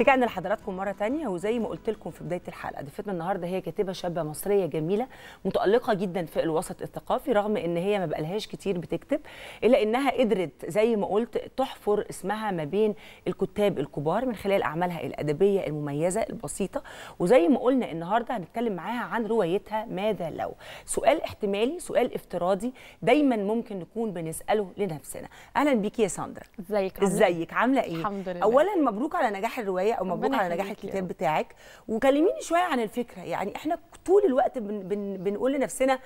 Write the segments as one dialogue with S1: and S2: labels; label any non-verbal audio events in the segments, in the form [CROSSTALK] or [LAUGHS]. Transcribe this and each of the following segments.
S1: رجعنا لحضراتكم مره تانية وزي ما قلت لكم في بدايه الحلقه ضيفتنا النهارده هي كاتبه شابه مصريه جميله متالقه جدا في الوسط الثقافي رغم ان هي ما بقالهاش كتير بتكتب الا انها قدرت زي ما قلت تحفر اسمها ما بين الكتاب الكبار من خلال اعمالها الادبيه المميزه البسيطه وزي ما قلنا النهارده هنتكلم معاها عن روايتها ماذا لو سؤال احتمالي سؤال افتراضي دايما ممكن نكون بنساله لنفسنا اهلا بيكي يا ساندرا ازيك إيه؟ ازيك عامله ايه الحمد لله اولا مبروك على نجاح الروايه شويه او مبروك على نجاح الكتاب بتاعك وكلميني شويه عن الفكره يعني احنا طول الوقت بن بن بنقول لنفسنا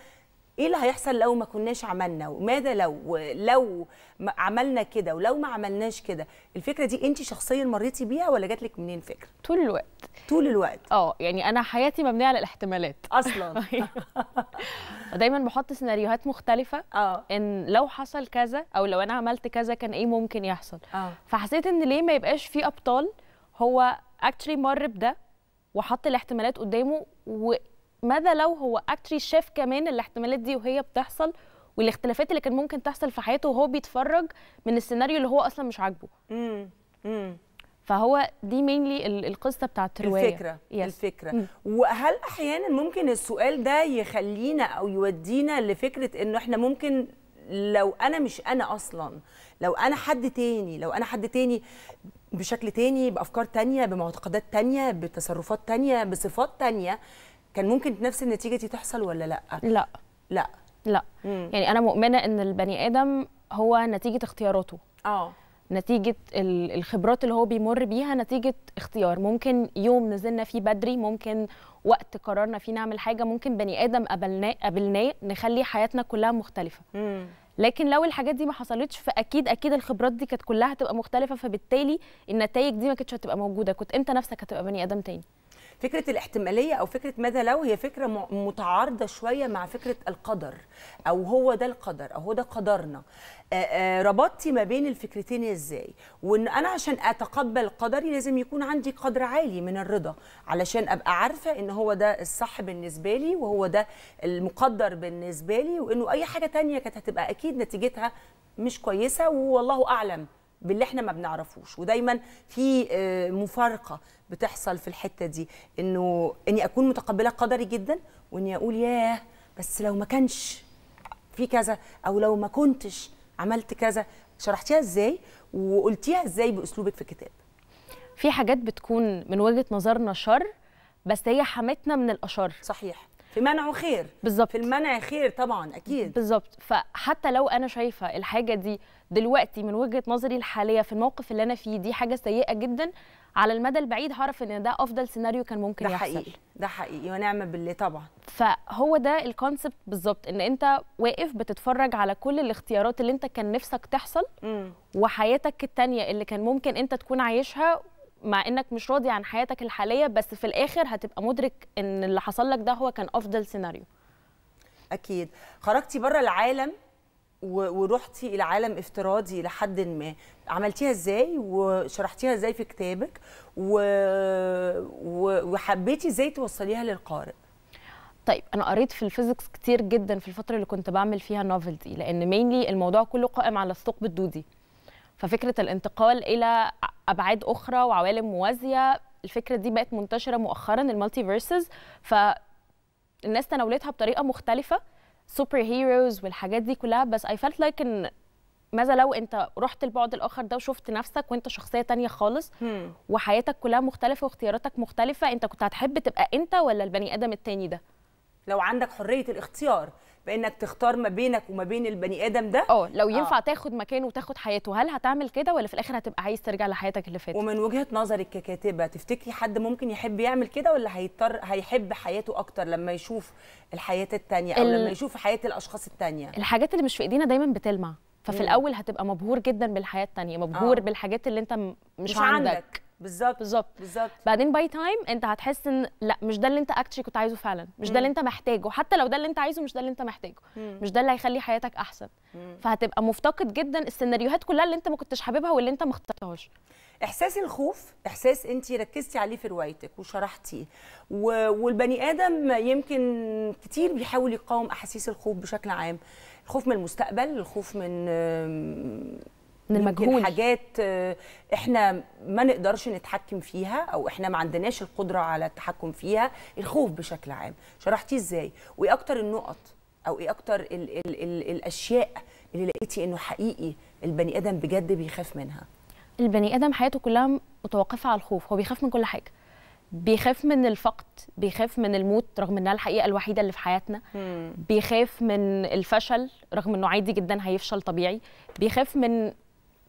S1: ايه اللي هيحصل لو ما كناش عملنا وماذا لو لو عملنا كده ولو ما عملناش كده الفكره دي انت شخصيا مريتي بيها ولا جات لك منين فكره طول الوقت
S2: طول الوقت اه يعني انا حياتي مبنيه على الاحتمالات اصلا [LAUGHS] أيوة. دايما بحط سيناريوهات مختلفه اه ان لو حصل كذا او لو انا عملت كذا كان ايه ممكن يحصل اه فحسيت ان ليه ما يبقاش في ابطال هو اكتري مر بده وحط الاحتمالات قدامه وماذا لو هو اكتري شاف كمان الاحتمالات دي وهي بتحصل والاختلافات اللي كان ممكن تحصل في حياته وهو بيتفرج من السيناريو اللي هو اصلا مش عاجبه فهو دي مينلي القصه بتاعت الروايه الفكره
S1: yes. الفكره مم. وهل احيانا ممكن السؤال ده يخلينا او يودينا لفكره انه احنا ممكن لو انا مش انا اصلا لو انا حد تاني لو انا حد تاني بشكل تاني بافكار تانيه بمعتقدات تانيه بتصرفات تانيه بصفات تانيه كان ممكن نفس النتيجه دي تحصل ولا لا لا
S2: لا لا مم. يعني انا مؤمنه ان البني ادم هو نتيجه اختياراته اه نتيجه الخبرات اللي هو بيمر بيها نتيجه اختيار ممكن يوم نزلنا فيه بدري ممكن وقت قررنا فيه نعمل حاجه ممكن بني ادم قابلناه قابلناه نخلي حياتنا كلها مختلفه مم. لكن لو الحاجات دي ما حصلتش فاكيد اكيد الخبرات دي كانت كلها هتبقى مختلفه فبالتالي النتائج دي ما كانتش هتبقى موجوده كنت امتى نفسك هتبقى بني ادم
S1: تاني فكره الاحتماليه او فكره ماذا لو هي فكره متعارضه شويه مع فكره القدر او هو ده القدر او هو ده قدرنا ربطتي ما بين الفكرتين ازاي وان انا عشان اتقبل قدري لازم يكون عندي قدر عالي من الرضا علشان ابقى عارفه ان هو ده الصح بالنسبه لي وهو ده المقدر بالنسبه لي وانه اي حاجه تانية كانت هتبقى اكيد نتيجتها مش كويسه والله اعلم باللي احنا ما بنعرفوش ودايما في آه، مفارقه بتحصل في الحته دي انه اني اكون متقبله قدري جدا واني اقول ياه بس لو ما كانش في كذا او لو ما كنتش عملت كذا شرحتيها ازاي وقلتيها ازاي باسلوبك في الكتاب في حاجات بتكون من وجهه نظرنا
S2: شر بس هي حمتنا من الاشر صحيح في منعه خير بالظبط في المنع خير طبعا اكيد بالظبط فحتى لو انا شايفه الحاجه دي دلوقتي من وجهه نظري الحاليه في الموقف اللي انا فيه دي حاجه سيئه جدا على المدى البعيد هعرف ان ده افضل سيناريو كان ممكن ده يحصل حقيقي
S1: ده حقيقي ونعم بالله طبعا
S2: فهو ده الكونسبت بالظبط ان انت واقف بتتفرج على كل الاختيارات اللي انت كان نفسك تحصل م. وحياتك التانية اللي كان ممكن انت تكون عايشها مع انك مش راضي عن حياتك الحاليه بس في الاخر هتبقى مدرك ان اللي حصل لك ده هو كان افضل سيناريو
S1: اكيد خرجتي بره العالم ورحتي الى عالم افتراضي لحد ما عملتيها ازاي وشرحتيها ازاي في كتابك و... و... وحبيتي ازاي توصليها للقارئ
S2: طيب انا قريت في الفيزيكس كتير جدا في الفتره اللي كنت بعمل فيها النوفل دي لان مينلي الموضوع كله قائم على الثقب الدودي ففكره الانتقال الى ابعاد اخرى وعوالم موازيه الفكره دي بقت منتشره مؤخرا المالتي فيرسز فالناس تناولتها بطريقه مختلفه سوبر هيروز والحاجات دي كلها بس اي فيلت لايك ان ماذا لو انت رحت البعد الاخر ده وشفت نفسك وانت شخصيه تانية خالص مم. وحياتك كلها مختلفه واختياراتك مختلفه انت كنت هتحب تبقى انت ولا البني ادم التاني ده
S1: لو عندك حريه الاختيار بانك تختار ما بينك وما بين البني ادم ده اه لو ينفع آه. تاخد
S2: مكانه وتاخد حياته هل
S1: هتعمل كده ولا في الاخر هتبقى عايز ترجع لحياتك اللي فاتت ومن وجهه نظرك ككاتبه تفتكري حد ممكن يحب يعمل كده ولا هيضطر هيحب حياته اكتر لما يشوف الحياه الثانيه او ال... لما يشوف حياه الاشخاص الثانيه
S2: الحاجات اللي مش في ايدينا دايما بتلمع ففي الاول هتبقى مبهور جدا بالحياه الثانيه مبهور آه. بالحاجات اللي انت مش, مش عندك, عندك.
S1: بالظبط بالظبط بالظبط
S2: بعدين باي تايم انت هتحس ان لا مش ده اللي انت اكتشلي كنت عايزه فعلا مش ده اللي انت محتاجه حتى لو ده اللي انت عايزه مش ده اللي انت محتاجه مش ده اللي هيخلي حياتك احسن فهتبقى مفتقد جدا السيناريوهات كلها اللي انت ما
S1: كنتش حاببها واللي انت ما اخترتهاش احساس الخوف احساس انت ركزتي عليه في روايتك وشرحتيه والبني ادم يمكن كتير بيحاول يقاوم احاسيس الخوف بشكل عام الخوف من المستقبل الخوف من من المجهول حاجات آه، احنا ما نقدرش نتحكم فيها او احنا ما عندناش القدره على التحكم فيها الخوف بشكل عام شرحتي ازاي وايه اكتر النقط او ايه اكتر الـ الـ الـ الاشياء اللي لقيتي انه حقيقي البني ادم بجد بيخاف منها
S2: البني ادم حياته كلها متوقفه على الخوف هو بيخاف من كل حاجه بيخاف من الفقد بيخاف من الموت رغم انها الحقيقه الوحيده اللي في حياتنا بيخاف من الفشل رغم انه عادي جدا هيفشل طبيعي بيخاف من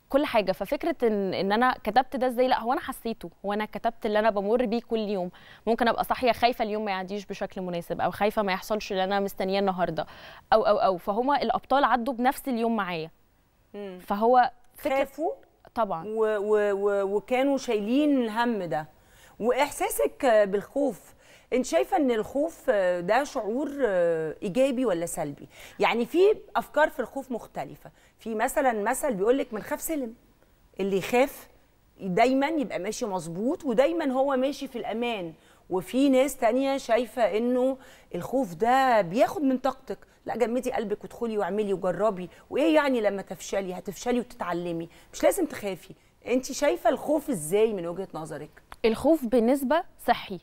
S2: كل حاجه ففكره ان ان انا كتبت ده ازاي لا هو انا حسيته هو انا كتبت اللي انا بمر بيه كل يوم ممكن ابقى صاحيه خايفه اليوم ما يعديش بشكل مناسب او خايفه ما يحصلش اللي انا مستنياه النهارده او او او فهما الابطال
S1: عدوا بنفس اليوم معايا فهو خافوا طبعا و و و وكانوا شايلين الهم ده واحساسك بالخوف انت شايفه ان الخوف ده شعور ايجابي ولا سلبي يعني في افكار في الخوف مختلفه في مثلا مثل بيقول لك من خاف سلم اللي يخاف دايما يبقى ماشي مظبوط ودايما هو ماشي في الامان وفي ناس تانية شايفة انه الخوف ده بياخد من طاقتك لا جمدي قلبك وادخلي واعملي وجربي وايه يعني لما تفشلي هتفشلي وتتعلمي مش لازم تخافي انت شايفة الخوف ازاي من وجهة نظرك الخوف بنسبة صحي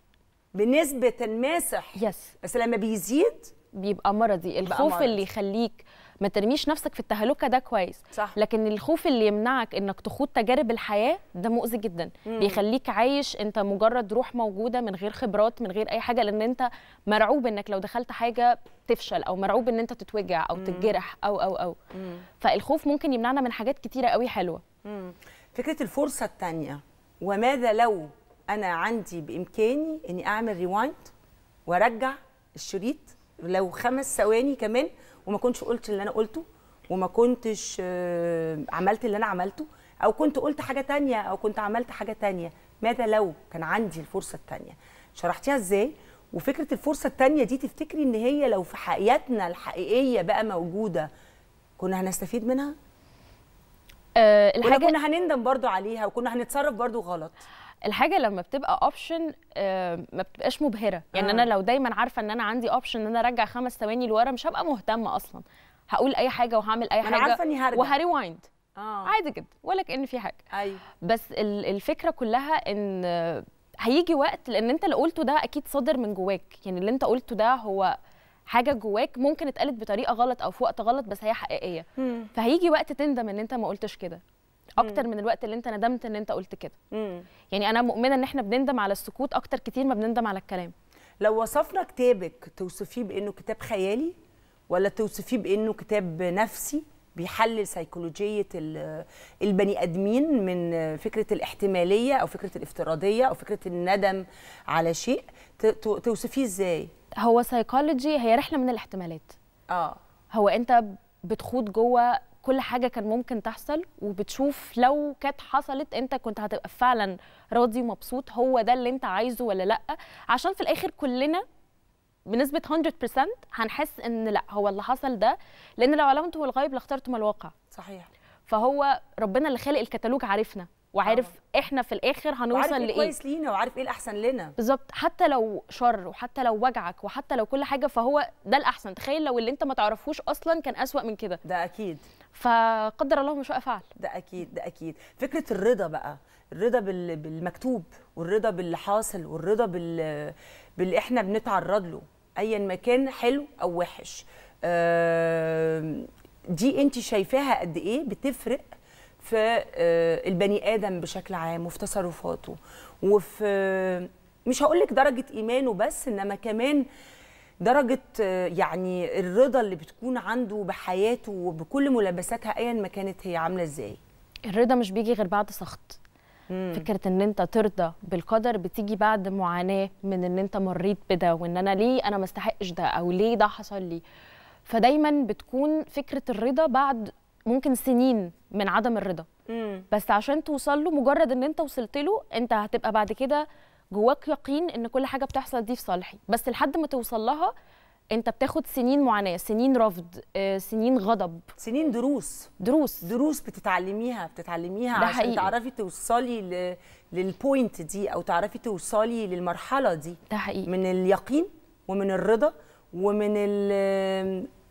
S1: بنسبة ما صحي يس بس لما بيزيد بيبقى مرضي
S2: الخوف اللي يخليك ما ترميش نفسك في التهلكه ده كويس صح. لكن الخوف اللي يمنعك انك تخوض تجارب الحياه ده مؤذي جدا مم. بيخليك عايش انت مجرد روح موجوده من غير خبرات من غير اي حاجه لان انت مرعوب انك لو دخلت حاجه تفشل او مرعوب ان انت تتوجع او مم. تتجرح او او او مم. فالخوف ممكن يمنعنا من حاجات كتيره قوي حلوه
S1: مم. فكره الفرصه الثانيه وماذا لو انا عندي بامكاني اني اعمل ريوايند وارجع الشريط لو خمس ثواني كمان وما كنتش قلت اللي انا قلته وما كنتش آه، عملت اللي انا عملته او كنت قلت حاجه تانية او كنت عملت حاجه تانية ماذا لو كان عندي الفرصه التانية شرحتيها ازاي وفكره الفرصه التانية دي تفتكري ان هي لو في حياتنا الحقيقيه بقى موجوده كنا هنستفيد منها أه الحاجه كنا هنندم برضو عليها وكنا هنتصرف برضو غلط الحاجه لما بتبقى اوبشن
S2: آه، ما بتبقاش مبهره يعني آه. انا لو دايما عارفه ان انا عندي اوبشن ان انا ارجع خمس ثواني لورا مش هبقى مهتمه اصلا هقول اي حاجه وهعمل اي حاجه انا عارفه اني هرجع وهريوايند آه. عادي جدا ولا كان في حاجه ايوه بس الفكره كلها ان هيجي وقت لان انت اللي قلته ده اكيد صادر من جواك يعني اللي انت قلته ده هو حاجه جواك ممكن اتقالت بطريقه غلط او في وقت غلط بس هي حقيقيه مم. فهيجي وقت تندم ان انت ما قلتش كده اكتر من الوقت اللي انت ندمت ان انت قلت كده يعني انا مؤمنه ان احنا بنندم على السكوت اكتر كتير ما بنندم على الكلام
S1: لو وصفنا كتابك توصفيه بانه كتاب خيالي ولا توصفيه بانه كتاب نفسي بيحلل سيكولوجيه البني ادمين من فكره الاحتماليه او فكره الافتراضيه او فكره الندم على شيء توصفيه ازاي هو سيكولوجي هي رحله من الاحتمالات
S2: اه هو انت بتخوض جوه كل حاجه كان ممكن تحصل وبتشوف لو كانت حصلت انت كنت هتبقى فعلا راضي ومبسوط هو ده اللي انت عايزه ولا لا عشان في الاخر كلنا بنسبه 100% هنحس ان لا هو اللي حصل ده لان لو علمته الغيب لاخترتم الواقع صحيح فهو ربنا اللي خالق الكتالوج عارفنا وعارف أوه. احنا في الاخر هنوصل لايه كويس
S1: لينا وعارف ايه الاحسن لنا
S2: بالظبط حتى لو شر وحتى لو وجعك وحتى لو كل حاجه فهو ده الاحسن تخيل لو اللي انت
S1: ما تعرفوش اصلا كان اسوا من كده ده اكيد فقدر الله ما شاء فعل ده اكيد ده اكيد فكره الرضا بقى الرضا بالمكتوب والرضا باللي حاصل والرضا بال باللي احنا بنتعرض له ايا ما كان حلو او وحش دي انت شايفاها قد ايه بتفرق في آه، البني ادم بشكل عام وفي تصرفاته وفي مش هقول لك درجه ايمانه بس انما كمان درجه يعني الرضا اللي بتكون عنده بحياته وبكل ملابساتها ايا ما كانت هي عامله ازاي الرضا مش بيجي غير بعد سخط مم. فكره
S2: ان انت ترضى بالقدر بتيجي بعد معاناه من ان انت مريت بده وان انا ليه انا ما استحقش ده او ليه ده حصل لي فدايما بتكون فكره الرضا بعد ممكن سنين من عدم الرضا مم. بس عشان توصل له مجرد ان انت وصلت له انت هتبقى بعد كده جواك يقين ان كل حاجه بتحصل دي في صالحي بس لحد ما توصل لها انت بتاخد سنين معاناه سنين
S1: رفض آه، سنين غضب سنين دروس دروس دروس بتتعلميها بتتعلميها ده عشان حقيقي. تعرفي توصلي ل... للبوينت دي او تعرفي توصلي للمرحله دي ده حقيقي. من اليقين ومن الرضا ومن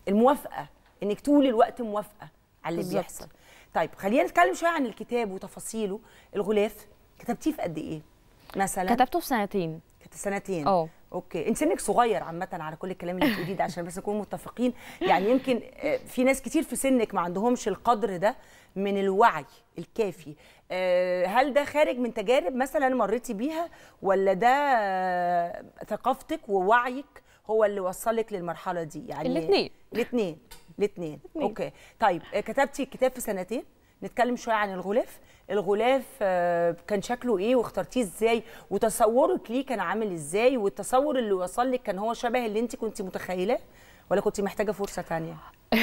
S1: الموافقه انك طول الوقت موافقه على اللي بيحصل طيب خلينا نتكلم شويه عن الكتاب وتفاصيله الغلاف كتبتيه في قد ايه مثلا كتبته في سنتين سنتين اه اوكي انت سنك صغير عامه على كل الكلام اللي بتقوليه ده عشان بس نكون متفقين يعني يمكن آه، في ناس كتير في سنك ما عندهمش القدر ده من الوعي الكافي آه، هل ده خارج من تجارب مثلا مريتي بيها ولا ده آه، ثقافتك ووعيك هو اللي وصلك للمرحله دي يعني الاثنين الاثنين الاثنين اوكي طيب كتبتي كتاب في سنتين نتكلم شويه عن الغلاف الغلاف آه، كان شكله ايه واخترتيه ازاي وتصورك ليه كان عامل ازاي والتصور اللي وصل لك كان هو شبه اللي انت كنت متخيلاه ولا كنت محتاجه فرصه ثانيه [LAUGHS]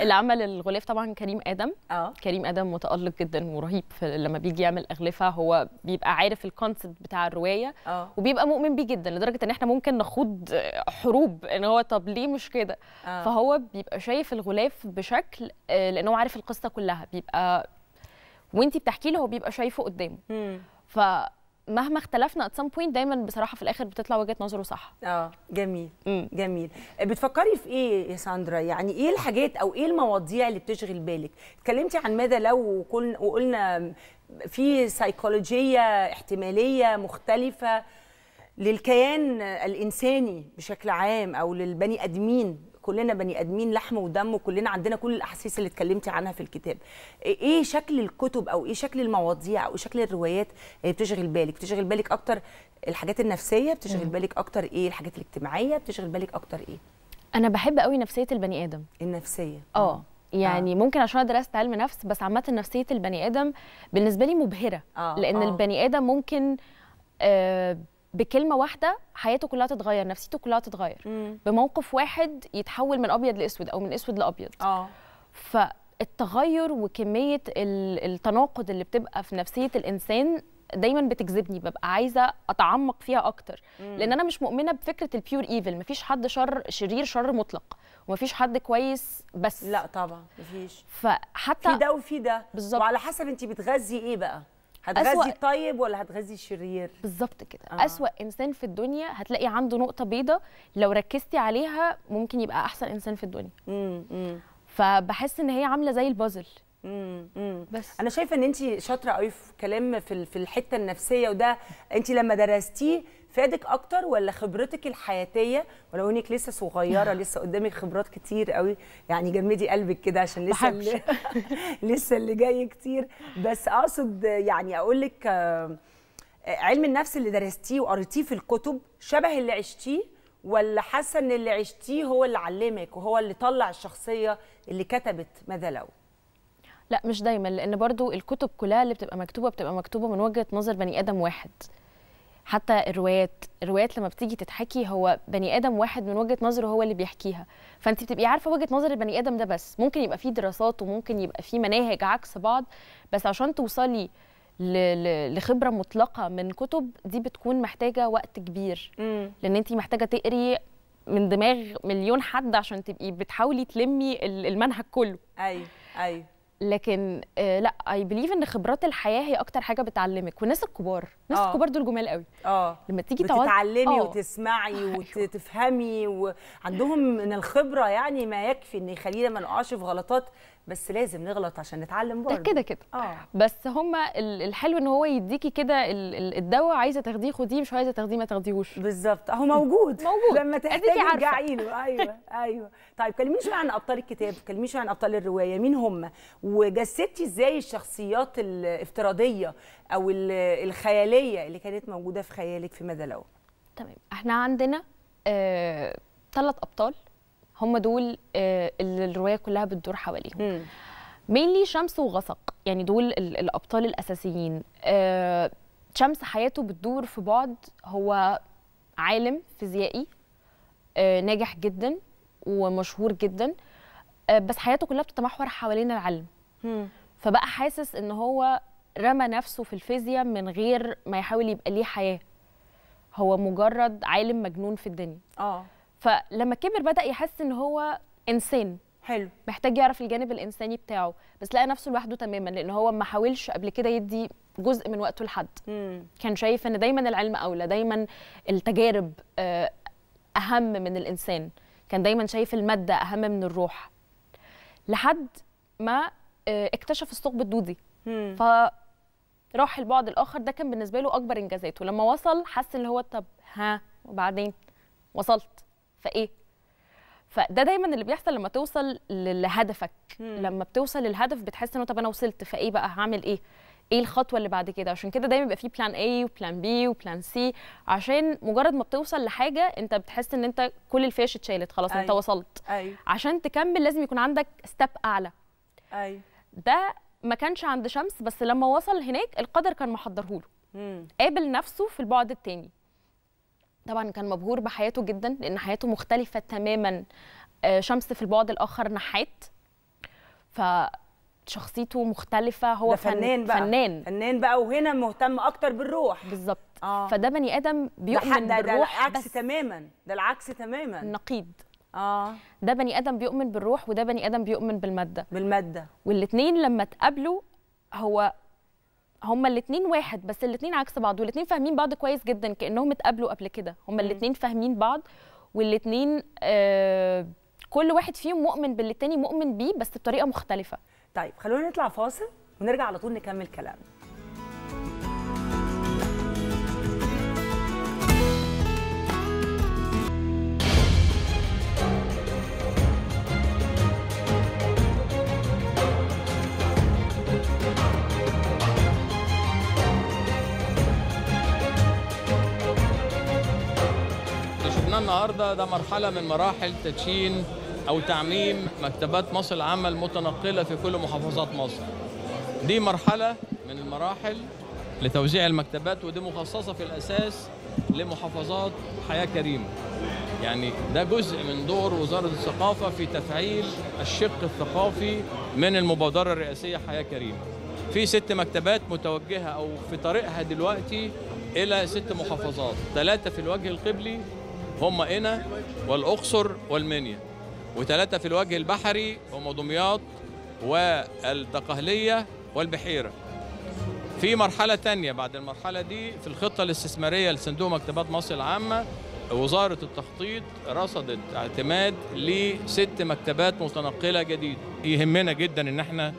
S1: اللي عمل الغلاف طبعا كريم ادم أوه. كريم ادم
S2: متالق جدا ورهيب لما بيجي يعمل اغلفه هو بيبقى عارف الكونسبت بتاع الروايه أوه. وبيبقى مؤمن بيه جدا لدرجه ان احنا ممكن نخوض حروب ان هو طب ليه مش كده آه. فهو بيبقى شايف الغلاف بشكل آه، لان هو عارف القصه كلها بيبقى وانت بتحكي له هو بيبقى شايفه قدامه فمهما اختلفنا ات سام بوينت دايما بصراحه في الاخر بتطلع وجهه نظره صح
S1: اه جميل مم. جميل آه، بتفكري في ايه يا ساندرا يعني ايه الحاجات او ايه المواضيع اللي بتشغل بالك اتكلمتي عن ماذا لو وقلنا في سيكولوجيه احتماليه مختلفه للكيان الانساني بشكل عام او للبني ادمين كلنا بني ادمين لحم ودم وكلنا عندنا كل الاحاسيس اللي اتكلمتي عنها في الكتاب ايه, إيه شكل الكتب او ايه شكل المواضيع او ايه شكل الروايات اللي بتشغل بالك بتشغل بالك اكتر الحاجات النفسيه بتشغل بالك اكتر ايه الحاجات الاجتماعيه بتشغل بالك اكتر ايه انا
S2: بحب قوي نفسيه البني ادم النفسيه اه يعني آه. ممكن عشان انا درست علم نفس بس عامه نفسيه البني ادم بالنسبه لي مبهره آه. لان آه. البني ادم ممكن آه بكلمه واحده حياته كلها تتغير نفسيته كلها تتغير مم. بموقف واحد يتحول من ابيض لاسود او من اسود لابيض اه فالتغير وكميه التناقض اللي بتبقى في نفسيه الانسان دايما بتجذبني ببقى عايزه اتعمق فيها اكتر مم. لان انا مش مؤمنه بفكره البيور ايفل مفيش حد شر شرير شر مطلق
S1: ومفيش حد كويس بس لا طبعا مفيش فحتى في ده وفي ده بالظبط وعلى حسب انت بتغذي ايه بقى هتغذي أسوأ... الطيب ولا هتغذي الشرير بالظبط كده
S2: آه. اسوا انسان في الدنيا هتلاقي عنده نقطه بيضة لو ركزتي عليها ممكن يبقى احسن انسان في الدنيا مم. فبحس ان هي عامله زي البازل
S1: مم. بس انا شايفه ان انت شاطره قوي في كلام في الحته النفسيه وده انت لما درستيه فادك اكتر ولا خبرتك الحياتيه ولو انك لسه صغيره [LAUGHS] لسه قدامك خبرات كتير قوي يعني جمدي قلبك كده عشان لسه اللي [LAUGHS] لسه اللي جاي كتير بس اقصد يعني اقول لك آه، علم النفس اللي درستيه وقريتيه في الكتب شبه اللي عشتيه ولا حاسه ان اللي عشتيه هو اللي علمك وهو اللي طلع الشخصيه اللي كتبت ماذا لو؟
S2: لا مش دايما لان برضو الكتب كلها اللي بتبقى مكتوبه بتبقى مكتوبه من وجهه نظر بني ادم واحد حتى الروايات الروايات لما بتيجي تتحكي هو بني ادم واحد من وجهه نظره هو اللي بيحكيها فانت بتبقي عارفه وجهه نظر البني ادم ده بس ممكن يبقى في دراسات وممكن يبقى في مناهج عكس بعض بس عشان توصلي لخبره مطلقه من كتب دي بتكون محتاجه وقت كبير لان انت محتاجه تقري من دماغ مليون حد عشان تبقي بتحاولي تلمي المنهج كله ايوه ايوه لكن آه، لا اي بليف ان خبرات الحياه هي اكتر حاجه بتعلمك والناس الكبار الناس أوه. الكبار دول جمال قوي
S1: اه لما تيجي تقعد تتعلمي آه. وتسمعي أيوه. وتفهمي وعندهم من الخبره يعني ما يكفي ان يخلينا ما نقعش في غلطات بس لازم نغلط عشان نتعلم برضه ده كده
S2: كده اه بس هما الحلو ان هو يديكي كده الدواء عايزه تاخديه خديه مش
S1: عايزه تاخديه ما تاخديهوش بالظبط اهو موجود موجود لما تحتاجي ترجعي له ايوه ايوه طيب كلميني شويه عن ابطال الكتاب كلميني شويه عن ابطال الروايه مين هم وجسدتي ازاي الشخصيات الافتراضيه او الخياليه اللي كانت موجوده في خيالك في مدى لو
S2: تمام احنا عندنا ثلاث آه، ابطال هم دول آه، اللي الروايه كلها بتدور حواليهم مينلي شمس وغسق يعني دول الابطال الاساسيين آه، شمس حياته بتدور في بعد هو عالم فيزيائي آه، ناجح جدا ومشهور جدا بس حياته كلها بتتمحور حوالين العلم فبقى حاسس ان هو رمى نفسه في الفيزياء من غير ما يحاول يبقى ليه حياه هو مجرد عالم مجنون في الدنيا اه فلما كبر بدا يحس ان هو انسان حلو محتاج يعرف الجانب الانساني بتاعه بس لقى نفسه لوحده تماما لان هو ما حاولش قبل كده يدي جزء من وقته لحد كان شايف ان دايما العلم اولى دايما التجارب آه، اهم من الانسان كان دايما شايف الماده اهم من الروح لحد ما آه، اكتشف الثقب الدودي ف فراح البعد الاخر ده كان بالنسبه له اكبر انجازاته لما وصل حس ان هو طب ها وبعدين وصلت فايه فده دايما اللي بيحصل لما توصل لهدفك مم. لما بتوصل للهدف بتحس انه طب انا وصلت فايه بقى هعمل ايه ايه الخطوه اللي بعد كده عشان كده دايما بيبقى في بلان اي وبلان بي وبلان سي عشان مجرد ما بتوصل لحاجه انت بتحس ان انت كل الفيش اتشالت خلاص أي. انت أيوه. وصلت أي. أيوه. عشان تكمل لازم يكون عندك ستيب اعلى أي. أيوه. ده ما كانش عند شمس بس لما وصل هناك القدر كان محضره له قابل نفسه في البعد الثاني طبعا كان مبهور بحياته جدا لان حياته مختلفه تماما آه، شمس في البعد الاخر نحات ف شخصيته مختلفة
S1: هو فنان بقى فنان فنان بقى وهنا مهتم أكتر بالروح بالظبط آه. فده بني آدم بيؤمن ده بالروح ده العكس تماما ده العكس تماما نقيض اه
S2: ده بني آدم بيؤمن بالروح وده بني آدم بيؤمن بالمادة بالمادة والاتنين لما تقابلوا هو هما الاثنين واحد بس الاثنين عكس بعض والاثنين فاهمين بعض كويس جدا كانهم اتقابلوا قبل كده هما الاثنين فاهمين بعض والاثنين آه كل واحد فيهم مؤمن باللي مؤمن بيه بس بطريقه مختلفه طيب خلونا نطلع فاصل
S1: ونرجع على طول نكمل كلامنا
S3: النهارده ده مرحله من مراحل تدشين او تعميم مكتبات مصر العامه المتنقله في كل محافظات مصر. دي مرحله من المراحل لتوزيع المكتبات ودي مخصصه في الاساس لمحافظات حياه كريمه. يعني ده جزء من دور وزاره الثقافه في تفعيل الشق الثقافي من المبادره الرئاسيه حياه كريمه. في ست مكتبات متوجهه او في طريقها دلوقتي الى ست محافظات، ثلاثه في الوجه القبلي هم هنا والاقصر والمنيا وثلاثه في الوجه البحري هم دمياط والدقهليه والبحيره في مرحلة ثانيه بعد المرحلة دي في الخطة الاستثمارية لصندوق مكتبات مصر العامة وزارة التخطيط رصدت اعتماد لست مكتبات متنقلة جديدة يهمنا جدا ان احنا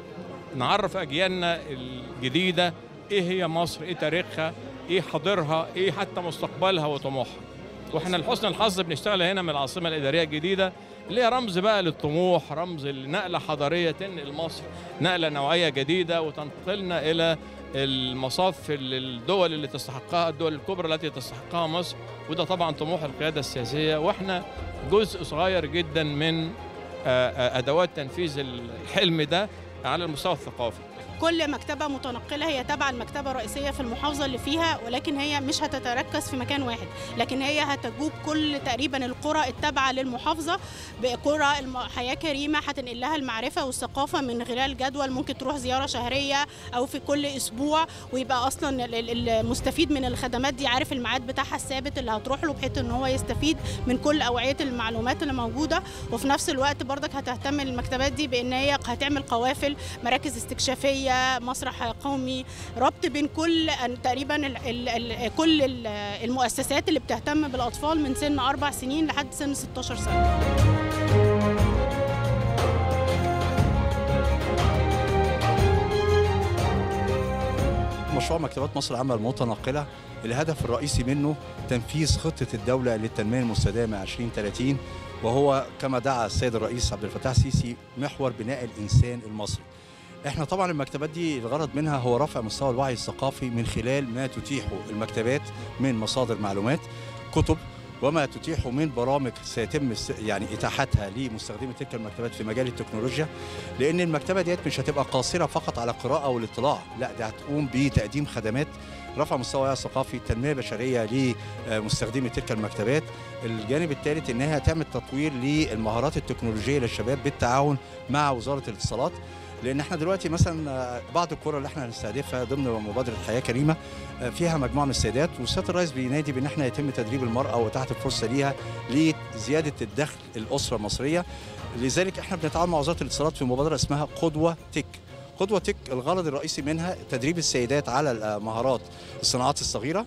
S3: نعرف اجيالنا الجديدة ايه هي مصر ايه تاريخها ايه حاضرها ايه حتى مستقبلها وطموحها واحنا لحسن الحظ بنشتغل هنا من العاصمه الاداريه الجديده اللي هي رمز بقى للطموح رمز لنقله حضاريه تنقل مصر نقله نوعيه جديده وتنقلنا الى المصاف للدول اللي تستحقها الدول الكبرى التي تستحقها مصر وده طبعا طموح القياده السياسيه واحنا جزء صغير جدا من آه، آه، ادوات تنفيذ الحلم ده على المستوى الثقافي كل
S2: مكتبة متنقلة هي تابعة المكتبة الرئيسية في المحافظة اللي فيها ولكن هي مش هتتركز في مكان واحد لكن هي هتجوب كل تقريبا القرى التابعة للمحافظة بقرى حياة كريمة هتنقل لها المعرفة والثقافة من خلال جدول ممكن تروح زيارة شهرية أو في كل أسبوع ويبقى أصلا المستفيد من الخدمات دي عارف الميعاد بتاعها الثابت اللي هتروح له بحيث إن هو يستفيد من كل أوعية المعلومات اللي موجودة وفي نفس الوقت برضك هتهتم المكتبات دي بإن هي هتعمل قوافل مراكز استكشافية مسرحيه مسرح قومي ربط بين كل تقريبا الـ الـ كل المؤسسات اللي بتهتم بالاطفال من سن اربع سنين لحد سن 16 سنه
S4: مشروع مكتبات مصر العامة المتنقلة الهدف الرئيسي منه تنفيذ خطة الدولة للتنمية المستدامة 2030 وهو كما دعا السيد الرئيس عبد الفتاح السيسي محور بناء الإنسان المصري احنا طبعا المكتبات دي الغرض منها هو رفع مستوى الوعي الثقافي من خلال ما تتيحه المكتبات من مصادر معلومات كتب وما تتيحه من برامج سيتم يعني اتاحتها لمستخدمي تلك المكتبات في مجال التكنولوجيا لان المكتبه ديت مش هتبقى قاصره فقط على القراءه والاطلاع لا ده هتقوم بتقديم خدمات رفع الوعي الثقافي تنميه بشريه لمستخدمي تلك المكتبات الجانب الثالث انها تعمل تطوير للمهارات التكنولوجيه للشباب بالتعاون مع وزاره الاتصالات لان احنا دلوقتي مثلا آه، بعض الكره اللي احنا هنستهدفها ضمن مبادره حياه كريمه آه، فيها مجموعه من السيدات والسيد الرئيس بينادي بان احنا يتم تدريب المراه وتحت الفرصه ليها لزياده الدخل الاسره المصريه لذلك احنا بنتعاون مع وزاره الاتصالات في مبادره اسمها قدوه تك قدوه تك الغرض الرئيسي منها تدريب السيدات على المهارات آه، الصناعات الصغيره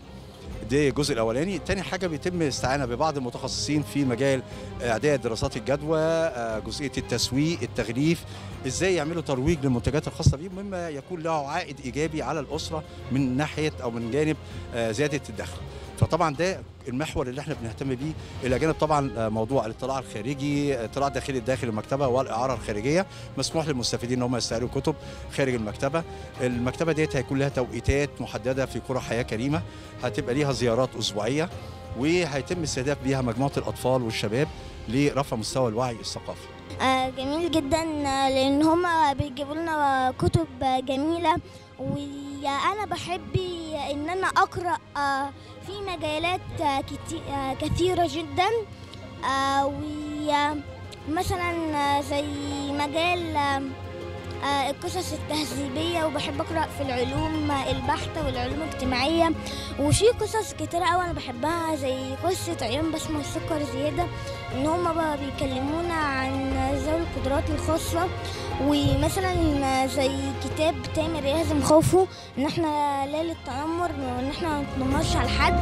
S4: دي الجزء الاولاني تاني حاجه بيتم الاستعانه ببعض المتخصصين في مجال اعداد آه، دراسات الجدوى آه، جزئيه التسويق التغليف ازاي يعملوا ترويج للمنتجات الخاصه بيهم مما يكون له عائد ايجابي على الاسره من ناحيه او من جانب آه، زياده الدخل فطبعا ده المحور اللي احنا بنهتم بيه الى جانب طبعا آه، موضوع الاطلاع الخارجي اطلاع داخلي داخل المكتبه والاعاره الخارجيه مسموح للمستفيدين ان هم يستعيروا كتب خارج المكتبه المكتبه ديت هيكون لها توقيتات محدده في قرى حياه كريمه هتبقى ليها زيارات اسبوعيه وهيتم استهداف بيها مجموعه الاطفال والشباب لرفع مستوى الوعي الثقافي
S3: آه، جميل جدا لان هم بيجيبوا لنا كتب جميله وانا بحب ان انا اقرا آه، في مجالات آه، آه، كثيره جدا ومثلا زي مجال آه، القصص التهذيبية وبحب أقرأ في العلوم البحتة والعلوم الاجتماعية وفي قصص كتيرة أوي أنا بحبها زي قصة عيون بسمة السكر زيادة إن هما بقى بيكلمونا عن ذوي القدرات الخاصة ومثلا زي كتاب تامر يهزم خوفه إن إحنا ليلة تنمر وإن إحنا منتنمرش على حد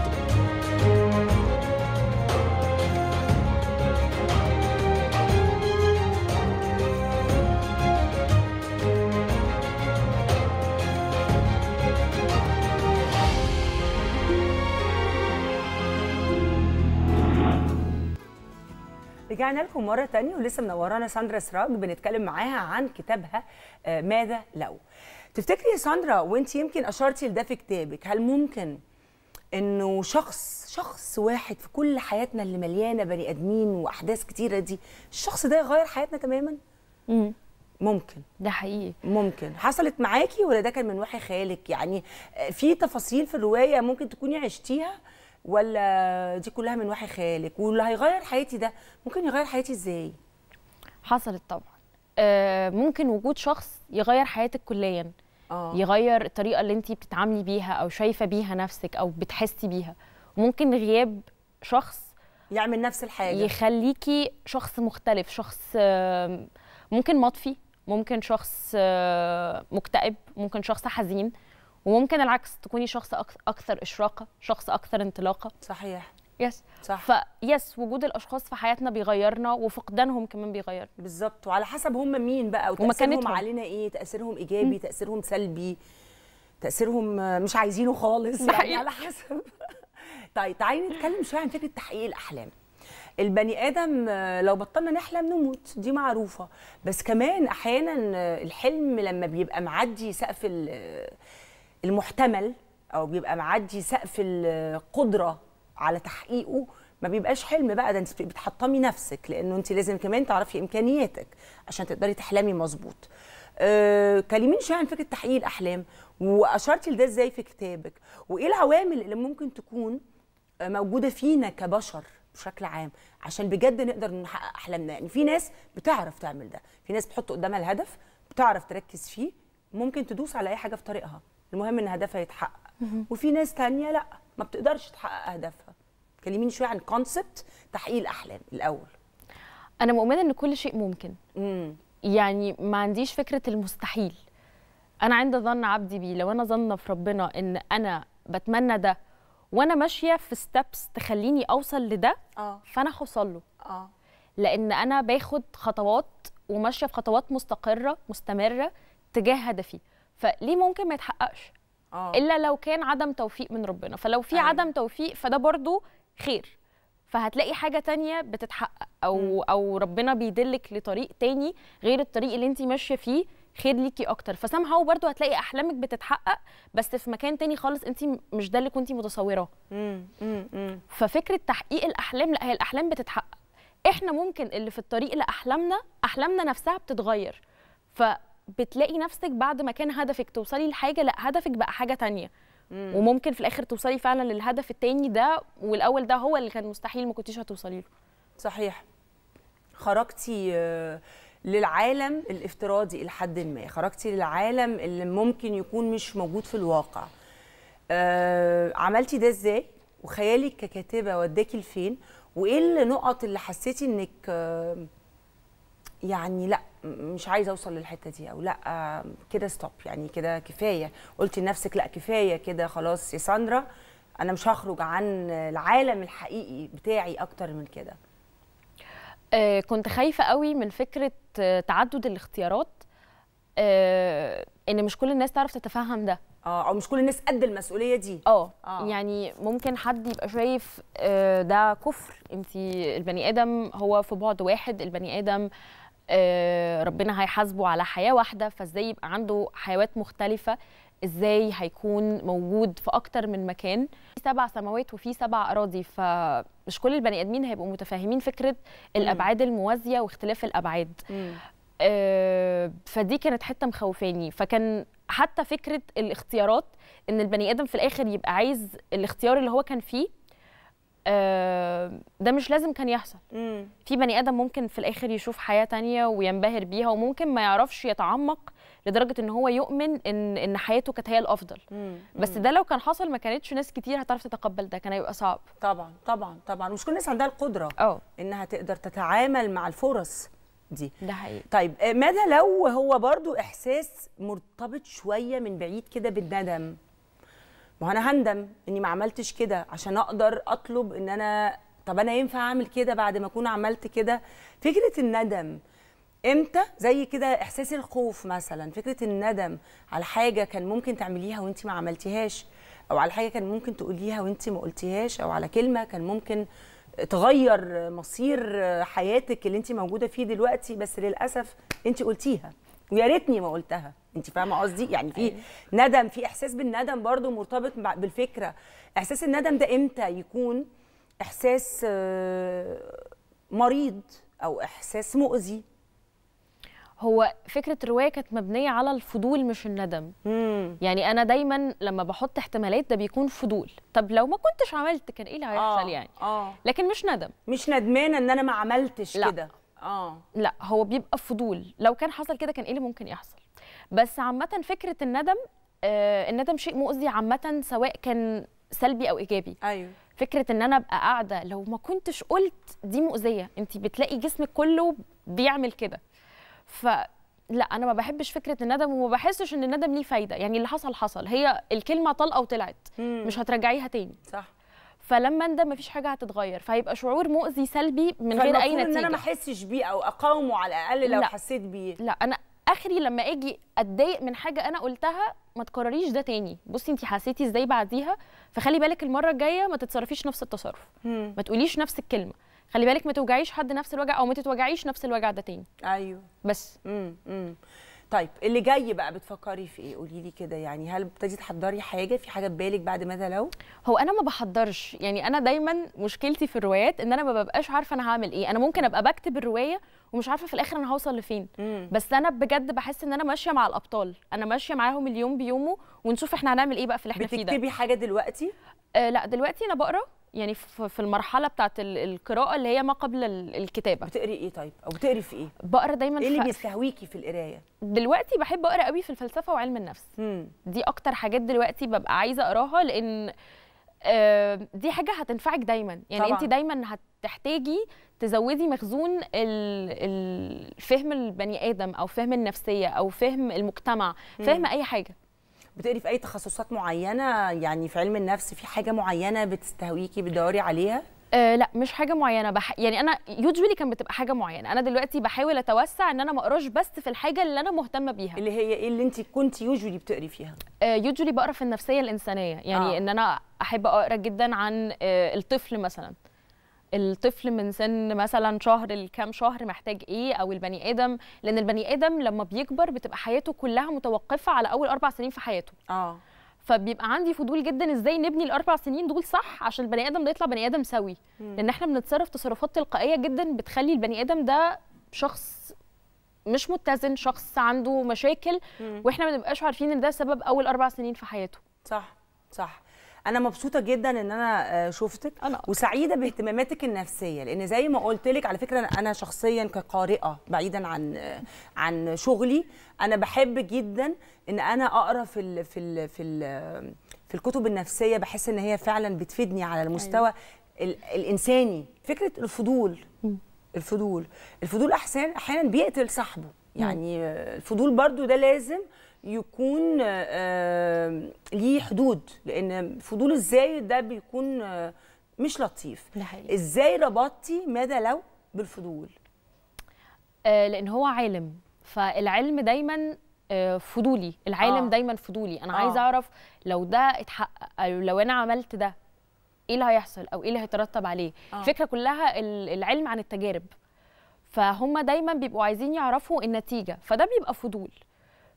S1: رجعنا لكم مرة تانية ولسه منورانا ساندرا سراج بنتكلم معاها عن كتابها آه، ماذا لو تفتكري يا ساندرا وانت يمكن أشرتي لده في كتابك هل ممكن انه شخص شخص واحد في كل حياتنا اللي مليانه بني ادمين واحداث كتيره دي الشخص ده يغير حياتنا تماما مم. ممكن ده حقيقي ممكن حصلت معاكي ولا ده كان من وحي خيالك يعني آه، في تفاصيل في الروايه ممكن تكوني عشتيها ولا دي كلها من وحي خيالك واللي هيغير حياتي ده ممكن يغير حياتي ازاي حصلت طبعا آه، ممكن وجود شخص يغير حياتك كليا أوه.
S2: يغير الطريقه اللي انت بتتعاملي بيها او شايفه بيها نفسك او بتحسي بيها ممكن غياب شخص يعمل نفس الحاجه يخليكي شخص مختلف شخص ممكن مطفي ممكن شخص آه، مكتئب ممكن شخص حزين وممكن العكس تكوني شخص اكثر اشراقه شخص اكثر انطلاقه
S1: صحيح يس صح فيس وجود الاشخاص في حياتنا بيغيرنا وفقدانهم كمان بيغيرنا بالظبط وعلى حسب هم مين بقى وتاثيرهم علينا ايه تاثيرهم ايجابي م. تاثيرهم سلبي تاثيرهم مش عايزينه خالص يعني على حسب [LAUGHS] طيب تعالي نتكلم شويه عن فكره تحقيق الاحلام البني ادم لو بطلنا نحلم نموت دي معروفه بس كمان احيانا الحلم لما بيبقى معدي سقف المحتمل او بيبقى معدي سقف القدره على تحقيقه ما بيبقاش حلم بقى ده انت بتحطمي نفسك لانه انت لازم كمان تعرفي امكانياتك عشان تقدري تحلمي مظبوط أه كلميني شويه عن فكره تحقيق الاحلام واشرتي لده ازاي في كتابك وايه العوامل اللي ممكن تكون آه، موجوده فينا كبشر بشكل عام عشان بجد نقدر نحقق احلامنا يعني في ناس بتعرف تعمل ده في ناس بتحط قدامها الهدف بتعرف تركز فيه ممكن تدوس على اي حاجه في طريقها المهم ان هدفها يتحقق وفي ناس تانية لا ما بتقدرش تحقق اهدافها كلميني شويه عن كونسبت تحقيق الاحلام الاول انا مؤمنه ان كل شيء
S2: ممكن مم. يعني ما عنديش فكره المستحيل انا عند ظن عبدي بيه لو انا ظنه في ربنا ان انا بتمنى ده وانا ماشيه في ستبس تخليني اوصل لده آه. فانا هوصل له آه. لان انا باخد خطوات وماشيه في خطوات مستقره مستمره تجاه هدفي فليه ممكن ما يتحققش أوه. الا لو كان عدم توفيق من ربنا فلو في أيوة. عدم توفيق فده برضو خير فهتلاقي حاجه تانية بتتحقق او م. او ربنا بيدلك لطريق تاني غير الطريق اللي انت ماشيه فيه خير ليكي اكتر فسام هاو برضو هتلاقي احلامك بتتحقق بس في مكان تاني خالص انت مش ده اللي كنت متصوراه ففكره تحقيق الاحلام لا هي الاحلام بتتحقق احنا ممكن اللي في الطريق لاحلامنا احلامنا نفسها بتتغير بتلاقي نفسك بعد ما كان هدفك توصلي لحاجه لا هدفك بقى حاجه تانية
S1: مم. وممكن
S2: في الاخر توصلي فعلا للهدف التاني ده والاول ده هو اللي كان مستحيل ما كنتيش هتوصلي له صحيح
S1: خرجتي آه، للعالم الافتراضي الى حد ما خرجتي للعالم اللي ممكن يكون مش موجود في الواقع آه، عملتي ده ازاي وخيالك ككاتبه وداكي لفين وايه النقط اللي حسيتي انك آه، يعني لا مش عايزه اوصل للحته دي او لا كده ستوب يعني كده كفايه قلتي لنفسك لا كفايه كده خلاص يا ساندرا انا مش هخرج عن العالم الحقيقي بتاعي اكتر من كده
S2: آه كنت خايفه قوي من فكره آه، تعدد الاختيارات آه ان مش كل الناس تعرف تتفهم ده اه
S1: او مش كل الناس قد المسؤوليه دي اه,
S2: آه. يعني ممكن حد يبقى شايف آه ده كفر انت البني ادم هو في بعد واحد البني ادم آه آه، ربنا هيحاسبه على حياه واحده فازاي يبقى عنده حيوات مختلفه ازاي هيكون موجود في اكتر من مكان في سبع سماوات وفي سبع اراضي فمش كل البني ادمين هيبقوا متفاهمين فكره الابعاد الموازيه واختلاف الابعاد آه فدي كانت حته مخوفاني فكان حتى فكره الاختيارات ان البني ادم في الاخر يبقى عايز الاختيار اللي هو كان فيه آه، ده مش لازم كان يحصل مم. في بني ادم ممكن في الاخر يشوف حياه تانية وينبهر بيها وممكن ما يعرفش يتعمق لدرجه ان هو يؤمن ان ان حياته كانت هي الافضل مم. بس ده لو كان حصل ما كانتش ناس كتير هتعرف تتقبل ده كان هيبقى صعب طبعا
S1: طبعا طبعا مش كل الناس عندها القدره أو. انها تقدر تتعامل مع الفرص دي ده حقيقي طيب آه، ماذا لو هو برضو احساس مرتبط شويه من بعيد كده بالندم ما انا هندم اني ما عملتش كده عشان اقدر اطلب ان انا طب انا ينفع اعمل كده بعد ما اكون عملت كده فكره الندم امتى زي كده احساس الخوف مثلا فكره الندم على حاجه كان ممكن تعمليها وانت ما عملتيهاش او على حاجه كان ممكن تقوليها وانت ما قلتيهاش او على كلمه كان ممكن تغير مصير حياتك اللي انت موجوده فيه دلوقتي بس للاسف انت قلتيها ويا ريتني ما قلتها انت فاهمه قصدي يعني في أيوة. ندم في احساس بالندم برضو مرتبط بالفكره احساس الندم ده امتى يكون احساس آه، مريض او احساس مؤذي
S2: هو فكره الروايه كانت مبنيه على الفضول مش الندم مم. يعني انا دايما لما بحط احتمالات ده بيكون فضول طب لو ما كنتش عملت كان ايه اللي هيحصل آه. يعني آه. لكن مش ندم مش ندمانه ان انا ما عملتش كده اه لا هو بيبقى فضول لو كان حصل كده كان ايه اللي ممكن يحصل بس عامه فكره الندم آه الندم شيء مؤذي عامه سواء كان سلبي او ايجابي ايوه فكره ان انا ابقى قاعده لو ما كنتش قلت دي مؤذيه انت بتلاقي جسمك كله بيعمل كده ف لا انا ما بحبش فكره الندم وما بحسش ان الندم ليه فايده يعني اللي حصل حصل هي الكلمه طلقه وطلعت مش هترجعيها تاني صح فلما ده مفيش حاجه هتتغير فهيبقى شعور مؤذي سلبي من غير اي نتيجه ان انا ما
S1: احسش بيه او اقاومه على
S2: الاقل لو لا. حسيت بيه لا انا اخري لما اجي اتضايق من حاجه انا قلتها ما تكرريش ده تاني بصي انت حسيتي ازاي بعديها فخلي بالك المره الجايه ما تتصرفيش نفس التصرف مم. ما تقوليش نفس الكلمه خلي بالك ما توجعيش حد نفس الوجع او ما تتوجعيش نفس الوجع ده تاني
S1: ايوه بس مم. طيب اللي جاي بقى بتفكري في ايه قولي لي كده يعني هل ابتديتي تحضري حاجه في حاجه في بالك بعد ماذا لو هو انا ما بحضرش يعني انا دايما
S2: مشكلتي في الروايات ان انا ما ببقاش عارفه انا هعمل ايه انا ممكن ابقى بكتب الروايه ومش عارفه في الاخر انا هوصل لفين مم. بس انا بجد بحس ان انا ماشيه مع الابطال انا ماشيه معاهم اليوم بيومه ونشوف احنا هنعمل ايه بقى في اللي احنا فيه ده بتكتبي حاجه دلوقتي آه لا دلوقتي انا بقرا يعني في المرحله بتاعه القراءه اللي هي ما قبل الكتابه بتقري ايه
S1: طيب او بتقري في ايه بقرا دايما ايه اللي بيستهويكي في القرايه
S2: دلوقتي بحب اقرا قوي في الفلسفه وعلم النفس مم. دي اكتر حاجات دلوقتي ببقى عايزه اقراها لان آه، دي حاجه هتنفعك دايما يعني انت دايما هتحتاجي تزودي مخزون الفهم البني ادم او فهم النفسيه او فهم المجتمع فهم اي حاجه
S1: بتقري في اي تخصصات معينه يعني في علم النفس في حاجه معينه بتستهويكي بتدوري عليها
S2: أه لا مش حاجه معينه بح... يعني انا يوجوالي كان بتبقى حاجه معينه انا دلوقتي بحاول اتوسع ان انا ما اقراش بس في الحاجه اللي انا مهتمه بيها اللي هي ايه اللي انت كنت يوجوالي بتقري فيها أه يوجوالي بقرا في النفسيه الانسانيه يعني آه. ان انا احب اقرا جدا عن آه، الطفل مثلا الطفل من سن مثلا شهر لكام شهر محتاج ايه او البني ادم لان البني ادم لما بيكبر بتبقى حياته كلها متوقفه على اول اربع سنين في حياته اه فبيبقى عندي فضول جدا ازاي نبني الاربع سنين دول صح عشان البني ادم ده يطلع بني ادم سوي م. لان احنا بنتصرف تصرفات تلقائيه جدا بتخلي البني ادم ده شخص مش متزن شخص عنده مشاكل م. واحنا ما بنبقاش عارفين ان ده سبب اول اربع سنين في حياته صح
S1: صح انا مبسوطه جدا ان انا آه، شفتك أنا وسعيده باهتماماتك النفسيه لان زي ما قلت لك على فكره انا شخصيا كقارئه بعيدا عن آه، عن شغلي انا بحب جدا ان انا اقرا في ال في ال في ال في الكتب النفسيه بحس ان هي فعلا بتفيدني على المستوى أيوة. الانساني فكره الفضول الفضول الفضول احسن احيانا بيقتل صاحبه يعني آه، الفضول برضو ده لازم يكون آه، آه، ليه حدود لان الفضول الزايد ده بيكون آه، مش لطيف ازاي ربطتي ماذا لو بالفضول لان
S2: هو عالم فالعلم دايما فضولي العالم آه. دايما فضولي انا آه. عايزه اعرف لو ده اتحقق أو لو انا عملت ده ايه اللي هيحصل او ايه اللي هيترتب عليه آه. الفكره كلها العلم عن التجارب فهم دايما بيبقوا عايزين يعرفوا النتيجه فده بيبقى فضول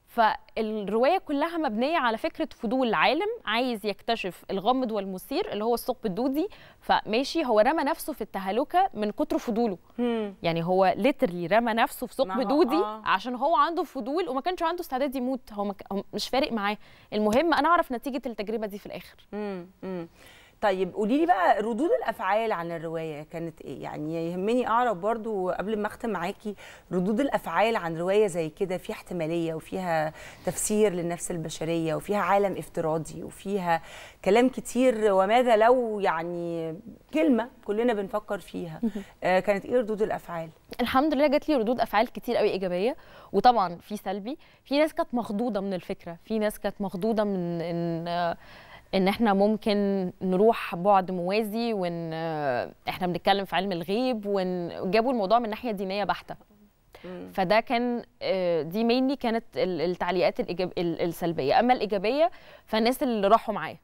S2: فالروايه كلها مبنيه على فكره فضول عالم عايز يكتشف الغامض والمثير اللي هو الثقب الدودي فماشي هو رمى نفسه في التهلكه من كتر فضوله مم. يعني هو ليترلي رمى نفسه في ثقب دودي آه. عشان هو عنده فضول وما كانش عنده استعداد يموت هو, مك... هو مش فارق معاه المهم انا اعرف نتيجه التجربه دي في الاخر
S1: مم. مم. طيب قولي لي بقى ردود الافعال عن الروايه كانت ايه يعني يهمني اعرف برضو قبل ما اختم معاكي ردود الافعال عن روايه زي كده فيها احتماليه وفيها تفسير للنفس البشريه وفيها عالم افتراضي وفيها كلام كتير وماذا لو يعني كلمه كلنا بنفكر فيها آه كانت ايه ردود الافعال الحمد لله جات لي ردود افعال
S2: كتير قوي ايجابيه وطبعا في سلبي في ناس كانت مخضوضه من الفكره في ناس كانت مخضوضه من ان ان احنا ممكن نروح بعد موازي وان آه، احنا بنتكلم في علم الغيب وجابوا الموضوع من ناحيه دينيه بحته فده كان آه، دي مينلي كانت التعليقات الإيجاب السلبيه اما الايجابيه فالناس اللي راحوا معاه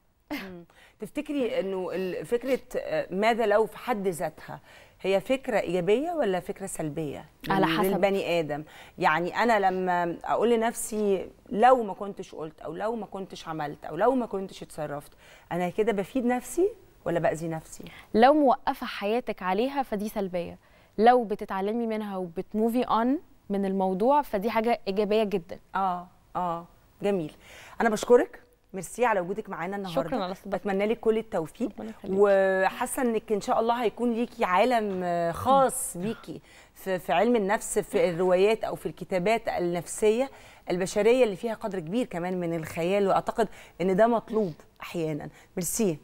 S1: تفتكري انه فكره آه، ماذا لو في حد ذاتها هي فكره ايجابيه ولا فكره سلبيه على حسب للبني ادم يعني انا لما اقول لنفسي لو ما كنتش قلت او لو ما كنتش عملت او لو ما كنتش اتصرفت انا كده بفيد نفسي ولا باذي نفسي لو
S2: موقفه حياتك عليها فدي سلبيه لو بتتعلمي منها وبتموفي اون
S1: من الموضوع فدي حاجه ايجابيه جدا اه اه جميل انا بشكرك ميرسي على وجودك معانا النهارده شكرا على بتمنى لك كل التوفيق وحاسه انك ان شاء الله هيكون ليكي عالم آه، خاص بيكي في, في علم النفس في الروايات او في الكتابات النفسيه البشريه اللي فيها قدر كبير كمان من الخيال واعتقد ان ده مطلوب احيانا ميرسي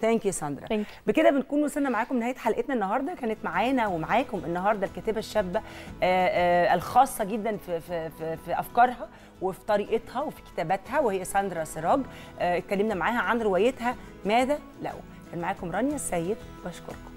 S1: ثانك يو ساندرا بكده بنكون وصلنا معاكم نهايه حلقتنا النهارده كانت معانا ومعاكم النهارده الكاتبه الشابه آآ آه، آآ آه، الخاصه جدا في, في, في, في افكارها وفي طريقتها وفي كتاباتها وهي ساندرا سراج آه، اتكلمنا معاها عن روايتها ماذا لو كان معاكم رانيا السيد بشكركم